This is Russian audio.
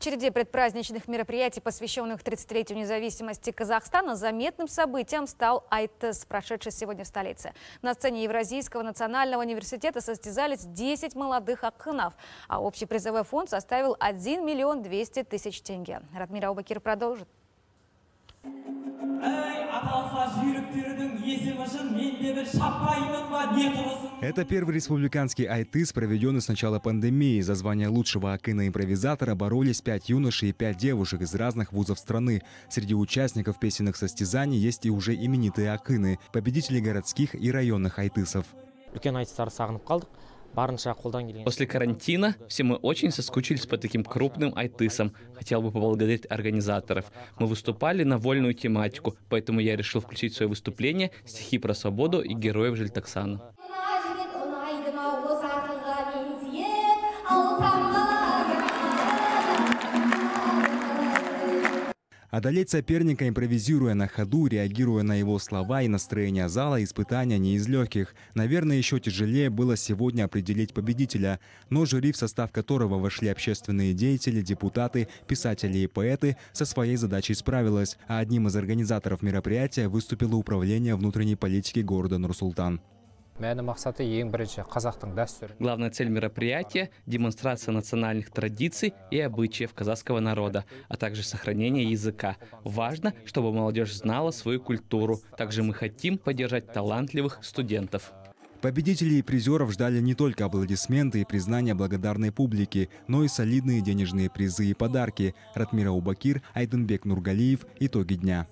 В череде предпраздничных мероприятий, посвященных 30-летию независимости Казахстана, заметным событием стал Айтес, прошедший сегодня в столице. На сцене Евразийского национального университета состязались 10 молодых акханов, а общий призовой фонд составил 1 миллион 200 тысяч тенге. Радмира Обакир продолжит. Это первый республиканский айтыс, проведенный с начала пандемии. За звание лучшего акына-импровизатора боролись пять юношей и пять девушек из разных вузов страны. Среди участников песенных состязаний есть и уже именитые акыны, победители городских и районных айтысов. После карантина все мы очень соскучились по таким крупным айтысам. Хотел бы поблагодарить организаторов. Мы выступали на вольную тематику, поэтому я решил включить в свое выступление стихи про свободу и героев Жильтаксана. Одолеть соперника, импровизируя на ходу, реагируя на его слова и настроение зала, испытания не из легких. Наверное, еще тяжелее было сегодня определить победителя, но жюри, в состав которого вошли общественные деятели, депутаты, писатели и поэты, со своей задачей справилась, а одним из организаторов мероприятия выступило Управление внутренней политики города Нурсултан главная цель мероприятия демонстрация национальных традиций и обычаев казахского народа а также сохранение языка важно чтобы молодежь знала свою культуру также мы хотим поддержать талантливых студентов Победителей и призеров ждали не только аплодисменты и признания благодарной публики, но и солидные денежные призы и подарки. Ратмира Убакир, Айденбек Нургалиев. Итоги дня.